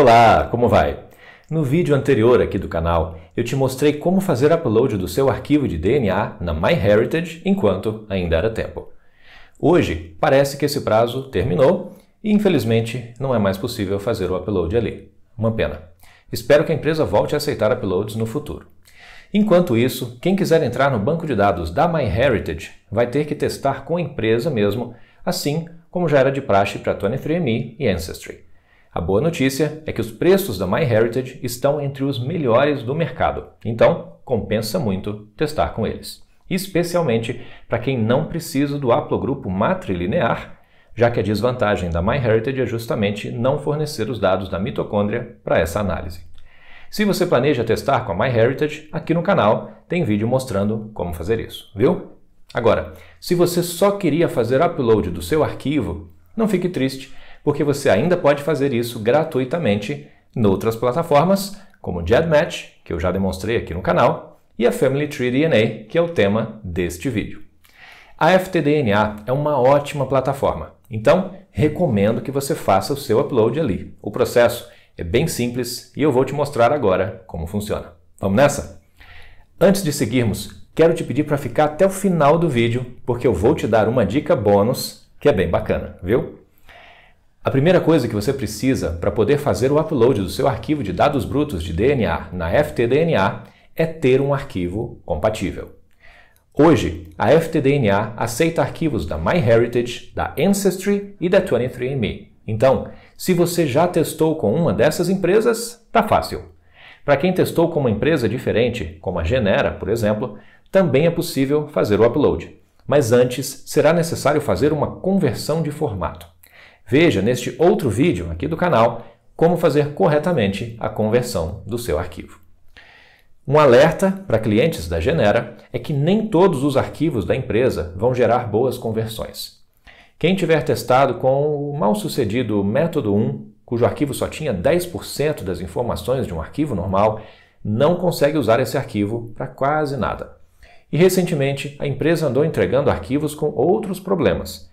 Olá, como vai? No vídeo anterior aqui do canal, eu te mostrei como fazer upload do seu arquivo de DNA na MyHeritage enquanto ainda era tempo. Hoje, parece que esse prazo terminou e, infelizmente, não é mais possível fazer o upload ali. Uma pena. Espero que a empresa volte a aceitar uploads no futuro. Enquanto isso, quem quiser entrar no banco de dados da MyHeritage vai ter que testar com a empresa mesmo, assim como já era de praxe para 23andMe e Ancestry. A boa notícia é que os preços da MyHeritage estão entre os melhores do mercado, então compensa muito testar com eles. Especialmente para quem não precisa do haplogrupo matrilinear já que a desvantagem da MyHeritage é justamente não fornecer os dados da mitocôndria para essa análise. Se você planeja testar com a MyHeritage, aqui no canal tem vídeo mostrando como fazer isso, viu? Agora, se você só queria fazer upload do seu arquivo, não fique triste, porque você ainda pode fazer isso gratuitamente noutras plataformas, como o GEDmatch, que eu já demonstrei aqui no canal, e a Family Tree DNA, que é o tema deste vídeo. A FTDNA é uma ótima plataforma, então recomendo que você faça o seu upload ali. O processo é bem simples e eu vou te mostrar agora como funciona. Vamos nessa? Antes de seguirmos, quero te pedir para ficar até o final do vídeo, porque eu vou te dar uma dica bônus que é bem bacana, viu? A primeira coisa que você precisa para poder fazer o upload do seu arquivo de dados brutos de DNA na FTDNA é ter um arquivo compatível. Hoje, a FTDNA aceita arquivos da MyHeritage, da Ancestry e da 23andMe. Então, se você já testou com uma dessas empresas, tá fácil. Para quem testou com uma empresa diferente, como a Genera, por exemplo, também é possível fazer o upload. Mas antes, será necessário fazer uma conversão de formato. Veja neste outro vídeo aqui do canal como fazer corretamente a conversão do seu arquivo. Um alerta para clientes da Genera é que nem todos os arquivos da empresa vão gerar boas conversões. Quem tiver testado com o mal sucedido método 1, cujo arquivo só tinha 10% das informações de um arquivo normal, não consegue usar esse arquivo para quase nada. E recentemente, a empresa andou entregando arquivos com outros problemas,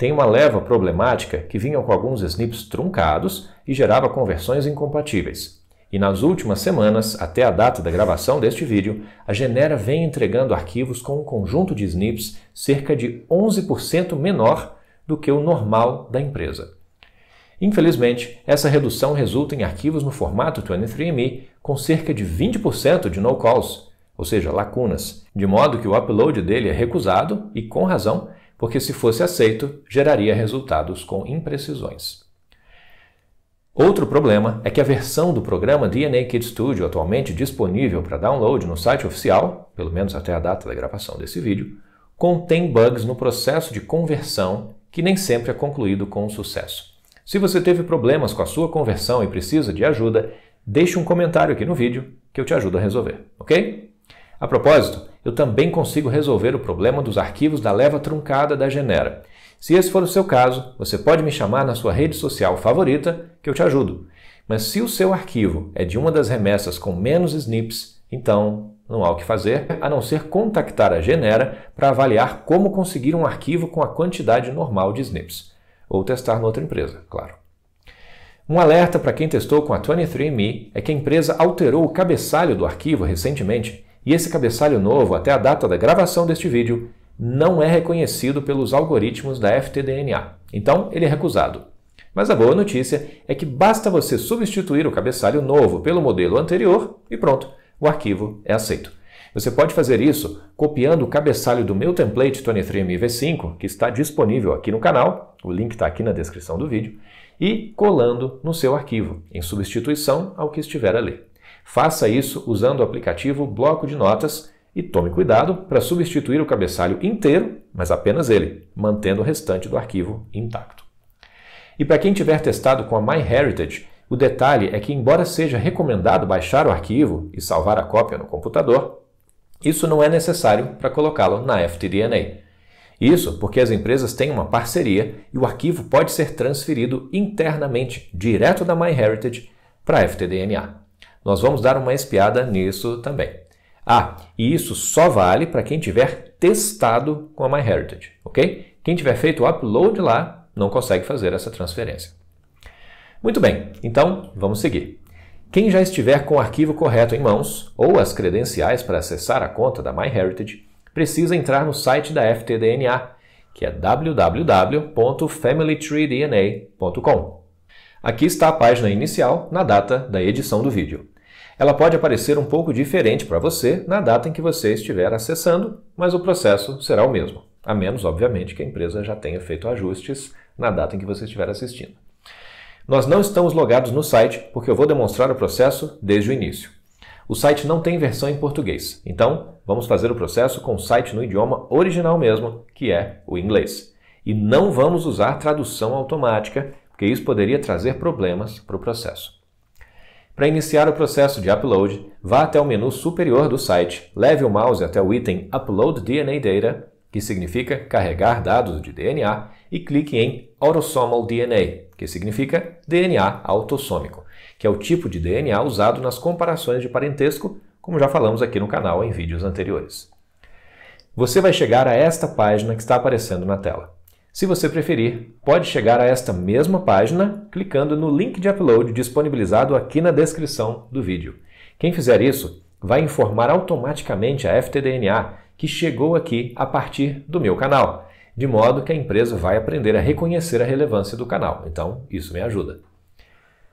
tem uma leva problemática que vinha com alguns snips truncados e gerava conversões incompatíveis. E nas últimas semanas, até a data da gravação deste vídeo, a Genera vem entregando arquivos com um conjunto de snips cerca de 11% menor do que o normal da empresa. Infelizmente, essa redução resulta em arquivos no formato 23 me com cerca de 20% de no-calls, ou seja, lacunas, de modo que o upload dele é recusado e, com razão, porque se fosse aceito, geraria resultados com imprecisões. Outro problema é que a versão do programa DNA Kid Studio, atualmente disponível para download no site oficial, pelo menos até a data da gravação desse vídeo, contém bugs no processo de conversão que nem sempre é concluído com sucesso. Se você teve problemas com a sua conversão e precisa de ajuda, deixe um comentário aqui no vídeo que eu te ajudo a resolver, ok? A propósito, eu também consigo resolver o problema dos arquivos da leva truncada da Genera. Se esse for o seu caso, você pode me chamar na sua rede social favorita que eu te ajudo. Mas se o seu arquivo é de uma das remessas com menos SNPs, então não há o que fazer a não ser contactar a Genera para avaliar como conseguir um arquivo com a quantidade normal de SNPs, ou testar noutra empresa, claro. Um alerta para quem testou com a 23andMe é que a empresa alterou o cabeçalho do arquivo recentemente e esse cabeçalho novo, até a data da gravação deste vídeo, não é reconhecido pelos algoritmos da FTDNA, então ele é recusado. Mas a boa notícia é que basta você substituir o cabeçalho novo pelo modelo anterior e pronto, o arquivo é aceito. Você pode fazer isso copiando o cabeçalho do meu template 23 3 mv 5 que está disponível aqui no canal, o link está aqui na descrição do vídeo, e colando no seu arquivo, em substituição ao que estiver ali. Faça isso usando o aplicativo Bloco de Notas e tome cuidado para substituir o cabeçalho inteiro, mas apenas ele, mantendo o restante do arquivo intacto. E para quem tiver testado com a MyHeritage, o detalhe é que, embora seja recomendado baixar o arquivo e salvar a cópia no computador, isso não é necessário para colocá-lo na FTDNA. Isso porque as empresas têm uma parceria e o arquivo pode ser transferido internamente, direto da MyHeritage, para a FTDNA. Nós vamos dar uma espiada nisso também. Ah, e isso só vale para quem tiver testado com a MyHeritage, ok? Quem tiver feito o upload lá não consegue fazer essa transferência. Muito bem, então vamos seguir. Quem já estiver com o arquivo correto em mãos ou as credenciais para acessar a conta da MyHeritage precisa entrar no site da FTDNA, que é www.familytreedna.com. Aqui está a página inicial na data da edição do vídeo. Ela pode aparecer um pouco diferente para você na data em que você estiver acessando, mas o processo será o mesmo, a menos, obviamente, que a empresa já tenha feito ajustes na data em que você estiver assistindo. Nós não estamos logados no site porque eu vou demonstrar o processo desde o início. O site não tem versão em português, então vamos fazer o processo com o site no idioma original mesmo, que é o inglês. E não vamos usar tradução automática, porque isso poderia trazer problemas para o processo. Para iniciar o processo de upload, vá até o menu superior do site, leve o mouse até o item Upload DNA Data, que significa carregar dados de DNA, e clique em Autosomal DNA, que significa DNA autossômico, que é o tipo de DNA usado nas comparações de parentesco, como já falamos aqui no canal em vídeos anteriores. Você vai chegar a esta página que está aparecendo na tela. Se você preferir, pode chegar a esta mesma página clicando no link de upload disponibilizado aqui na descrição do vídeo. Quem fizer isso vai informar automaticamente a FTDNA que chegou aqui a partir do meu canal, de modo que a empresa vai aprender a reconhecer a relevância do canal. Então, isso me ajuda.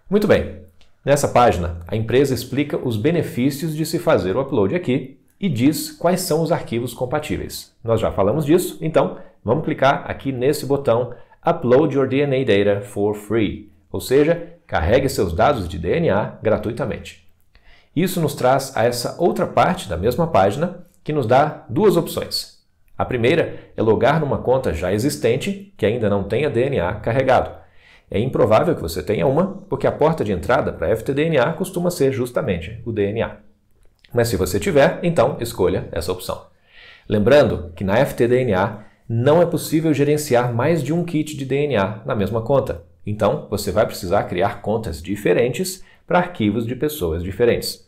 Muito bem. Nessa página, a empresa explica os benefícios de se fazer o upload aqui e diz quais são os arquivos compatíveis. Nós já falamos disso, então Vamos clicar aqui nesse botão Upload Your DNA Data for Free, ou seja, carregue seus dados de DNA gratuitamente. Isso nos traz a essa outra parte da mesma página que nos dá duas opções. A primeira é logar numa conta já existente que ainda não tenha DNA carregado. É improvável que você tenha uma, porque a porta de entrada para FTDNA costuma ser justamente o DNA. Mas se você tiver, então escolha essa opção. Lembrando que na FTDNA não é possível gerenciar mais de um kit de DNA na mesma conta. Então, você vai precisar criar contas diferentes para arquivos de pessoas diferentes.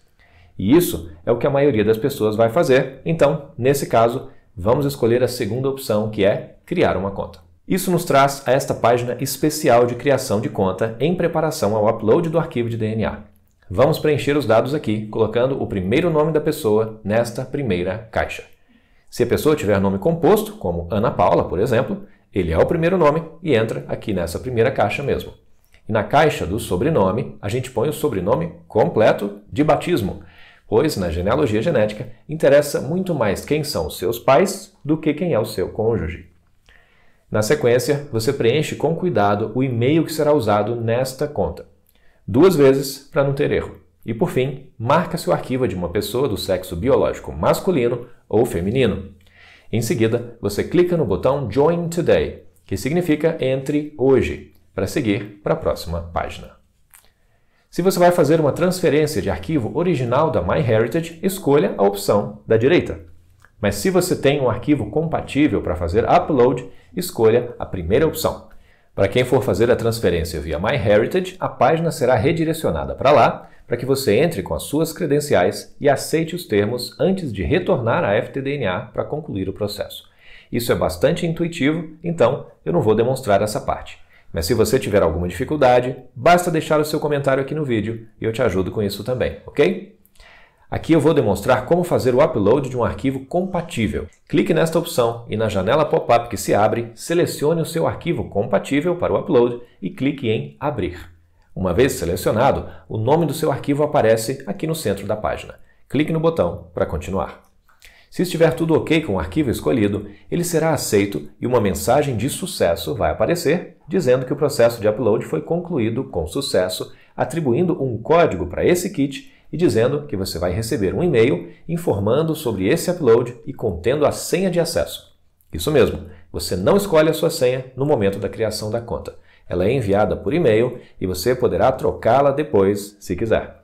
E isso é o que a maioria das pessoas vai fazer. Então, nesse caso, vamos escolher a segunda opção, que é criar uma conta. Isso nos traz a esta página especial de criação de conta em preparação ao upload do arquivo de DNA. Vamos preencher os dados aqui, colocando o primeiro nome da pessoa nesta primeira caixa. Se a pessoa tiver nome composto, como Ana Paula, por exemplo, ele é o primeiro nome e entra aqui nessa primeira caixa mesmo. E na caixa do sobrenome, a gente põe o sobrenome completo de batismo, pois na genealogia genética interessa muito mais quem são os seus pais do que quem é o seu cônjuge. Na sequência, você preenche com cuidado o e-mail que será usado nesta conta. Duas vezes para não ter erro. E por fim, marca se o arquivo de uma pessoa do sexo biológico masculino ou feminino. Em seguida, você clica no botão Join Today, que significa entre hoje, para seguir para a próxima página. Se você vai fazer uma transferência de arquivo original da MyHeritage, escolha a opção da direita. Mas se você tem um arquivo compatível para fazer upload, escolha a primeira opção. Para quem for fazer a transferência via MyHeritage, a página será redirecionada para lá, para que você entre com as suas credenciais e aceite os termos antes de retornar à FTDNA para concluir o processo. Isso é bastante intuitivo, então eu não vou demonstrar essa parte. Mas se você tiver alguma dificuldade, basta deixar o seu comentário aqui no vídeo e eu te ajudo com isso também, ok? Aqui eu vou demonstrar como fazer o upload de um arquivo compatível. Clique nesta opção e na janela pop-up que se abre, selecione o seu arquivo compatível para o upload e clique em Abrir. Uma vez selecionado, o nome do seu arquivo aparece aqui no centro da página. Clique no botão para continuar. Se estiver tudo ok com o arquivo escolhido, ele será aceito e uma mensagem de sucesso vai aparecer dizendo que o processo de upload foi concluído com sucesso, atribuindo um código para esse kit e dizendo que você vai receber um e-mail informando sobre esse upload e contendo a senha de acesso. Isso mesmo, você não escolhe a sua senha no momento da criação da conta. Ela é enviada por e-mail e você poderá trocá-la depois, se quiser.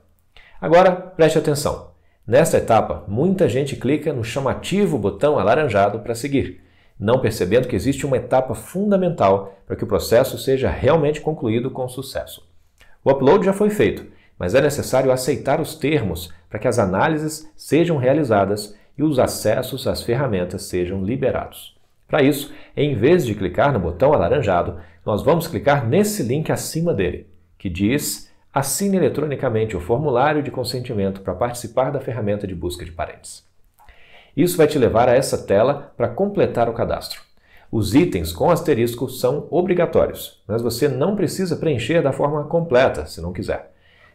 Agora, preste atenção. Nesta etapa, muita gente clica no chamativo botão alaranjado para seguir, não percebendo que existe uma etapa fundamental para que o processo seja realmente concluído com sucesso. O upload já foi feito, mas é necessário aceitar os termos para que as análises sejam realizadas e os acessos às ferramentas sejam liberados. Para isso, em vez de clicar no botão alaranjado, nós vamos clicar nesse link acima dele, que diz Assine eletronicamente o formulário de consentimento para participar da ferramenta de busca de parentes. Isso vai te levar a essa tela para completar o cadastro. Os itens com asterisco são obrigatórios, mas você não precisa preencher da forma completa, se não quiser.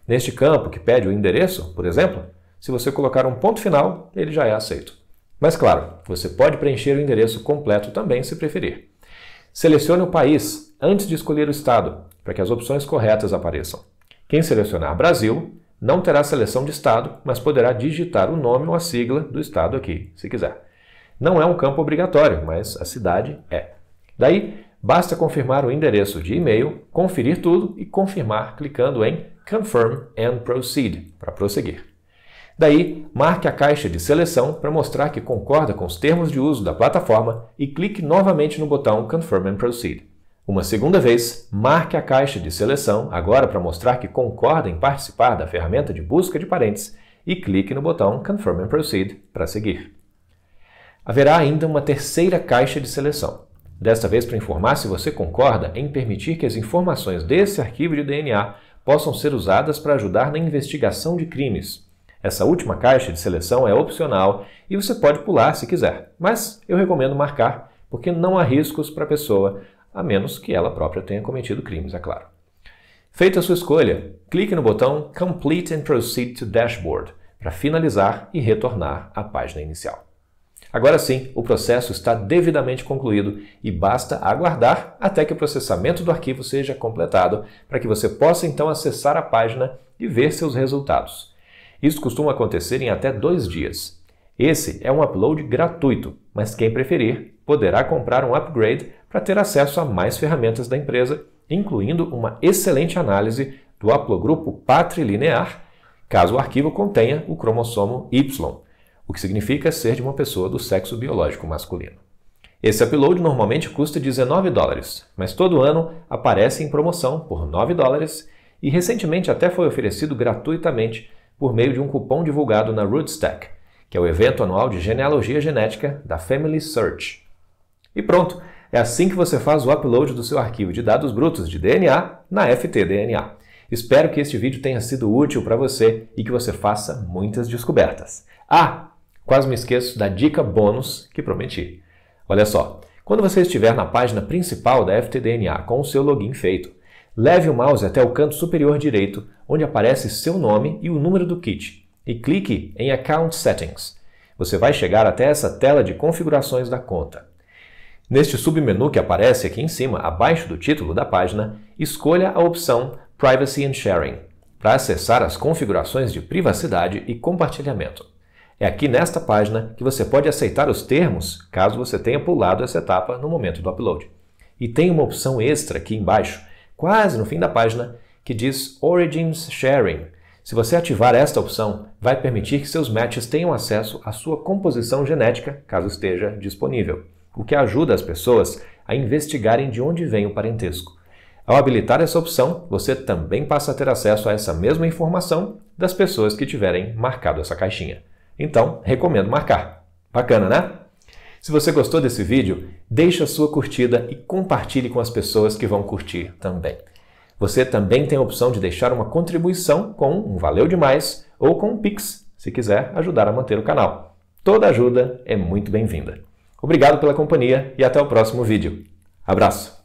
Neste campo que pede o endereço, por exemplo, se você colocar um ponto final, ele já é aceito. Mas claro, você pode preencher o endereço completo também se preferir. Selecione o país, antes de escolher o estado, para que as opções corretas apareçam. Quem selecionar Brasil não terá seleção de estado, mas poderá digitar o nome ou a sigla do estado aqui, se quiser. Não é um campo obrigatório, mas a cidade é. Daí, basta confirmar o endereço de e-mail, conferir tudo e confirmar clicando em Confirm and Proceed para prosseguir. Daí, marque a caixa de seleção para mostrar que concorda com os termos de uso da plataforma e clique novamente no botão Confirm and Proceed. Uma segunda vez, marque a caixa de seleção, agora para mostrar que concorda em participar da ferramenta de busca de parentes, e clique no botão Confirm and Proceed para seguir. Haverá ainda uma terceira caixa de seleção, desta vez para informar se você concorda em permitir que as informações desse arquivo de DNA possam ser usadas para ajudar na investigação de crimes. Essa última caixa de seleção é opcional e você pode pular se quiser, mas eu recomendo marcar porque não há riscos para a pessoa a menos que ela própria tenha cometido crimes, é claro. Feita a sua escolha, clique no botão Complete and Proceed to Dashboard para finalizar e retornar à página inicial. Agora sim, o processo está devidamente concluído e basta aguardar até que o processamento do arquivo seja completado para que você possa então acessar a página e ver seus resultados. Isso costuma acontecer em até dois dias. Esse é um upload gratuito, mas quem preferir poderá comprar um upgrade para ter acesso a mais ferramentas da empresa, incluindo uma excelente análise do haplogrupo patrilinear, caso o arquivo contenha o cromossomo Y, o que significa ser de uma pessoa do sexo biológico masculino. Esse upload normalmente custa 19 dólares, mas todo ano aparece em promoção por 9 dólares e recentemente até foi oferecido gratuitamente por meio de um cupom divulgado na Rootstack, que é o evento anual de genealogia genética da Family Search. E pronto, é assim que você faz o upload do seu arquivo de dados brutos de DNA na FTDNA. Espero que este vídeo tenha sido útil para você e que você faça muitas descobertas. Ah, quase me esqueço da dica bônus que prometi. Olha só, quando você estiver na página principal da FTDNA com o seu login feito, leve o mouse até o canto superior direito, onde aparece seu nome e o número do kit, e clique em Account Settings. Você vai chegar até essa tela de configurações da conta. Neste submenu que aparece aqui em cima, abaixo do título da página, escolha a opção Privacy and Sharing para acessar as configurações de privacidade e compartilhamento. É aqui nesta página que você pode aceitar os termos caso você tenha pulado essa etapa no momento do upload. E tem uma opção extra aqui embaixo, quase no fim da página, que diz Origins Sharing. Se você ativar esta opção, vai permitir que seus matches tenham acesso à sua composição genética, caso esteja disponível o que ajuda as pessoas a investigarem de onde vem o parentesco. Ao habilitar essa opção, você também passa a ter acesso a essa mesma informação das pessoas que tiverem marcado essa caixinha. Então, recomendo marcar. Bacana, né? Se você gostou desse vídeo, deixe a sua curtida e compartilhe com as pessoas que vão curtir também. Você também tem a opção de deixar uma contribuição com um valeu demais ou com um Pix, se quiser ajudar a manter o canal. Toda ajuda é muito bem-vinda. Obrigado pela companhia e até o próximo vídeo. Abraço!